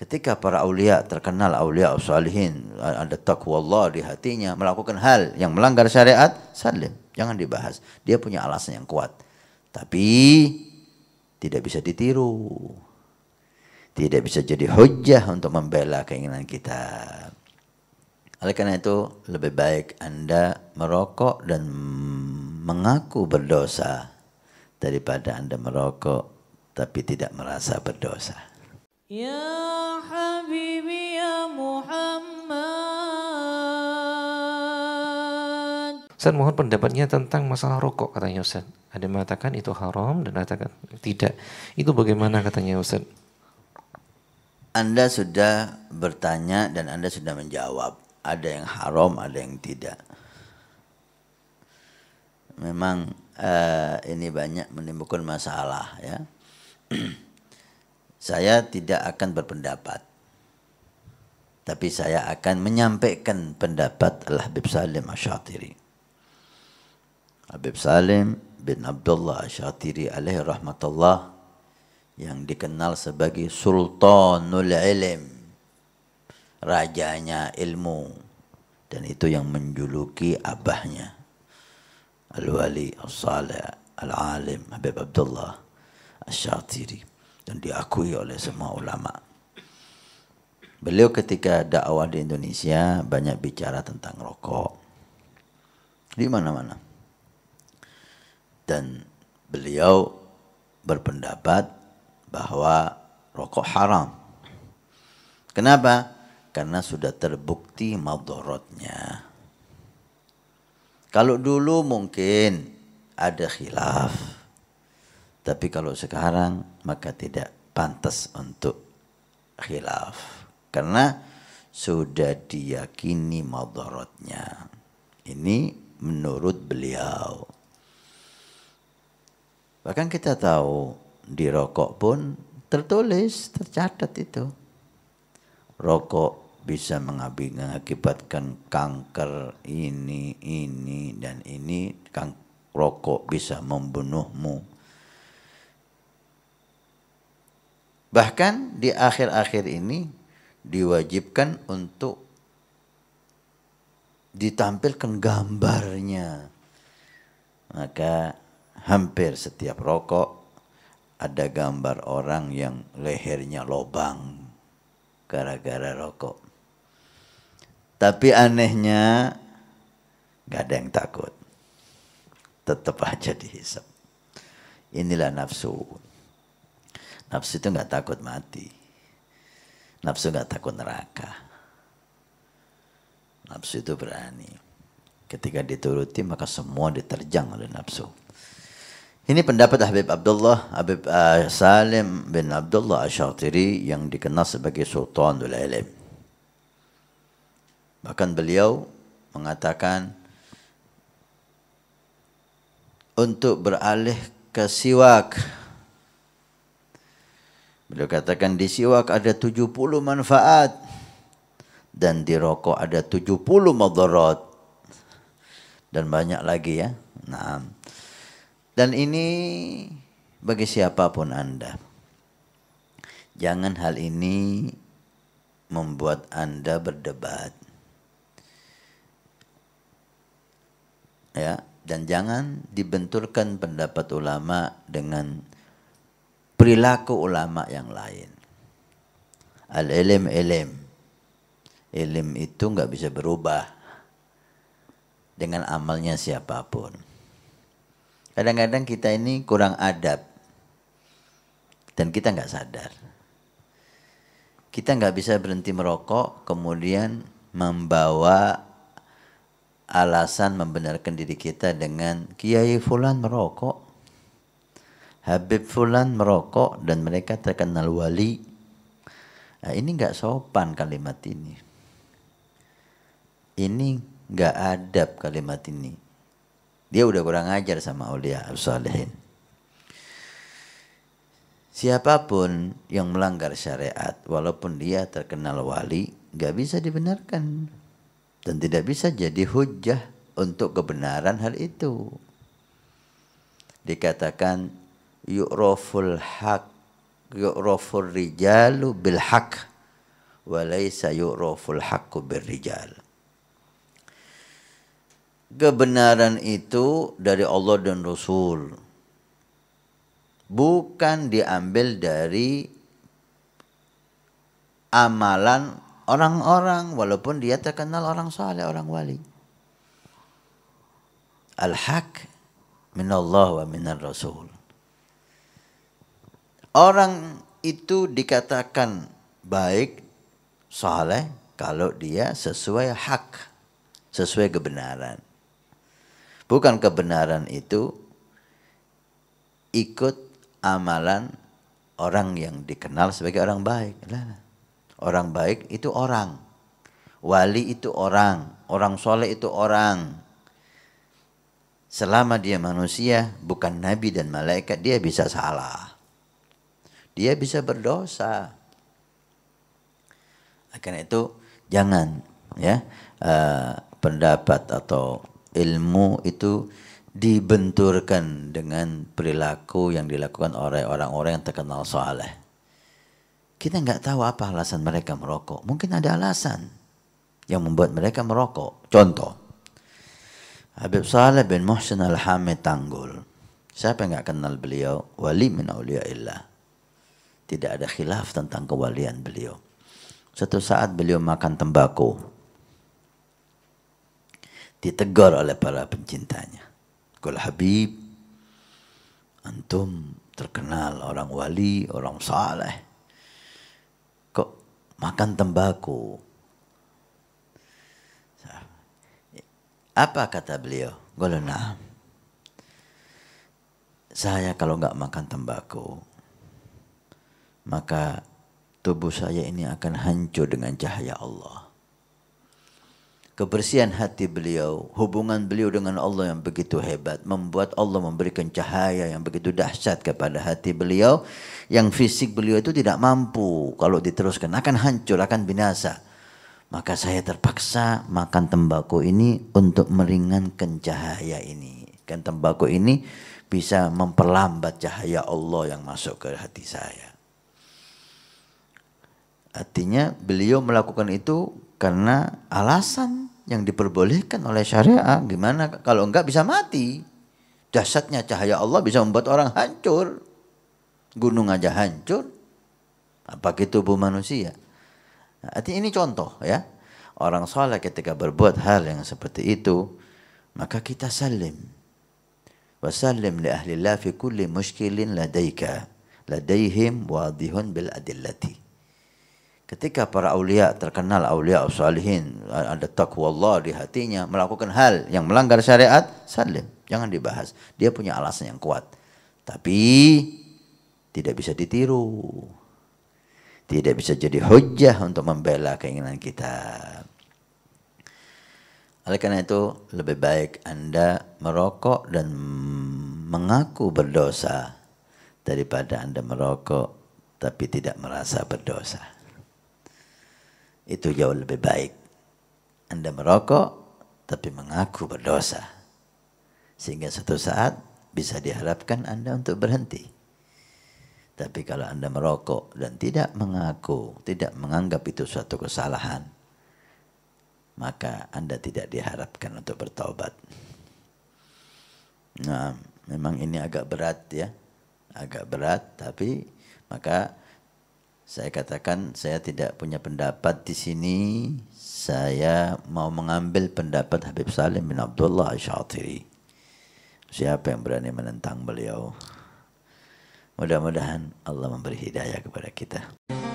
Ketika para aulia terkenal aulia salihin ada takwa Allah di hatinya melakukan hal yang melanggar syariat, salim, jangan dibahas. Dia punya alasan yang kuat. Tapi tidak bisa ditiru. Tidak bisa jadi hujah untuk membela keinginan kita. Oleh karena itu, lebih baik Anda merokok dan mengaku berdosa daripada Anda merokok tapi tidak merasa berdosa. Ya حبيبي ya mohon pendapatnya tentang masalah rokok katanya Ustaz. Ada yang mengatakan itu haram dan mengatakan tidak. Itu bagaimana katanya Ustaz? Anda sudah bertanya dan Anda sudah menjawab. Ada yang haram, ada yang tidak. Memang uh, ini banyak menimbulkan masalah ya. saya tidak akan berpendapat. Tapi saya akan menyampaikan pendapat Al-Habib Salim shatiri Habib Salim bin Abdullah ash-Shatiri alaihi rahmatullah yang dikenal sebagai Sultanul Ilm. Rajanya ilmu. Dan itu yang menjuluki abahnya. Al-Wali, Al-Salih, Al-Alim, Habib Abdullah ash-Shatiri dan diakui oleh semua ulama. Beliau ketika dakwah di Indonesia banyak bicara tentang rokok di mana-mana. Dan beliau berpendapat bahwa rokok haram. Kenapa? Karena sudah terbukti madorotnya. Kalau dulu mungkin ada khilaf. Tapi kalau sekarang maka tidak pantas untuk khilaf karena sudah diyakini madharatnya ini menurut beliau bahkan kita tahu di rokok pun tertulis tercatat itu rokok bisa mengakibatkan kanker ini ini dan ini Kang, rokok bisa membunuhmu Bahkan di akhir-akhir ini diwajibkan untuk ditampilkan gambarnya. Maka hampir setiap rokok ada gambar orang yang lehernya lobang gara-gara rokok. Tapi anehnya gak ada yang takut. Tetap aja dihisap. Inilah nafsu. Nafsu itu nggak takut mati. Nafsu nggak takut neraka. Nafsu itu berani. Ketika dituruti maka semua diterjang oleh nafsu. Ini pendapat Habib Abdullah, Habib uh, Salim bin Abdullah Ashatiri yang dikenal sebagai Sultan Ilm. Bahkan beliau mengatakan untuk beralih ke siwak Beliau katakan di siwak ada 70 manfaat dan di rokok ada 70 madarat dan banyak lagi ya. Nah, dan ini bagi siapapun Anda. Jangan hal ini membuat Anda berdebat. Ya, dan jangan dibenturkan pendapat ulama dengan perilaku ulama yang lain. Al-ilm ilm. Ilm itu nggak bisa berubah dengan amalnya siapapun. Kadang-kadang kita ini kurang adab dan kita nggak sadar. Kita nggak bisa berhenti merokok kemudian membawa alasan membenarkan diri kita dengan kiai fulan merokok Habib Fulan merokok dan mereka terkenal wali. Nah, ini nggak sopan kalimat ini. Ini nggak adab kalimat ini. Dia udah kurang ajar sama Aulia Absalihin. Siapapun yang melanggar syariat, walaupun dia terkenal wali, nggak bisa dibenarkan dan tidak bisa jadi hujah untuk kebenaran hal itu. Dikatakan yu'raful haq yu'raful rijalu bil haq walaysa yu'raful haqqu bil rijal kebenaran itu dari Allah dan Rasul bukan diambil dari amalan orang-orang walaupun dia terkenal orang soleh orang wali al-haq minallah wa min rasul Orang itu dikatakan baik, soleh, kalau dia sesuai hak, sesuai kebenaran. Bukan kebenaran itu ikut amalan orang yang dikenal sebagai orang baik. Orang baik itu orang. Wali itu orang. Orang soleh itu orang. Selama dia manusia, bukan nabi dan malaikat, dia bisa salah dia bisa berdosa. Nah, karena itu jangan ya uh, pendapat atau ilmu itu dibenturkan dengan perilaku yang dilakukan oleh orang-orang yang terkenal soleh. Kita nggak tahu apa alasan mereka merokok. Mungkin ada alasan yang membuat mereka merokok. Contoh, Habib Saleh bin Muhsin Al-Hamid Tanggul. Siapa yang nggak kenal beliau? Wali min illah. Tidak ada khilaf tentang kewalian beliau. Suatu saat beliau makan tembakau. Ditegur oleh para pencintanya. Kul Habib, antum terkenal orang wali, orang saleh. Kok makan tembakau? Apa kata beliau? Golona. Saya kalau nggak makan tembakau, maka tubuh saya ini akan hancur dengan cahaya Allah. Kebersihan hati beliau, hubungan beliau dengan Allah yang begitu hebat, membuat Allah memberikan cahaya yang begitu dahsyat kepada hati beliau, yang fisik beliau itu tidak mampu kalau diteruskan, akan hancur, akan binasa. Maka saya terpaksa makan tembakau ini untuk meringankan cahaya ini. Kan tembakau ini bisa memperlambat cahaya Allah yang masuk ke hati saya. Artinya beliau melakukan itu karena alasan yang diperbolehkan oleh syariah. Gimana kalau enggak bisa mati? Dasarnya cahaya Allah bisa membuat orang hancur. Gunung aja hancur. Apakah tubuh gitu manusia. Nah, artinya ini contoh ya. Orang soleh ketika berbuat hal yang seperti itu, maka kita salim. Wasallim li ahlillah fi kulli muskilin ladaika. Ladaihim wadihun bil adillati. Ketika para aulia terkenal aulia salihin ada takwa Allah di hatinya melakukan hal yang melanggar syariat, salim, jangan dibahas. Dia punya alasan yang kuat. Tapi tidak bisa ditiru. Tidak bisa jadi hujah untuk membela keinginan kita. Oleh karena itu, lebih baik Anda merokok dan mengaku berdosa daripada Anda merokok tapi tidak merasa berdosa itu jauh lebih baik. Anda merokok tapi mengaku berdosa. Sehingga suatu saat bisa diharapkan Anda untuk berhenti. Tapi kalau Anda merokok dan tidak mengaku, tidak menganggap itu suatu kesalahan, maka Anda tidak diharapkan untuk bertobat. Nah, memang ini agak berat ya. Agak berat tapi maka saya katakan saya tidak punya pendapat di sini. Saya mau mengambil pendapat Habib Salim bin Abdullah Asyatiri. Siapa yang berani menentang beliau? Mudah-mudahan Allah memberi hidayah kepada kita.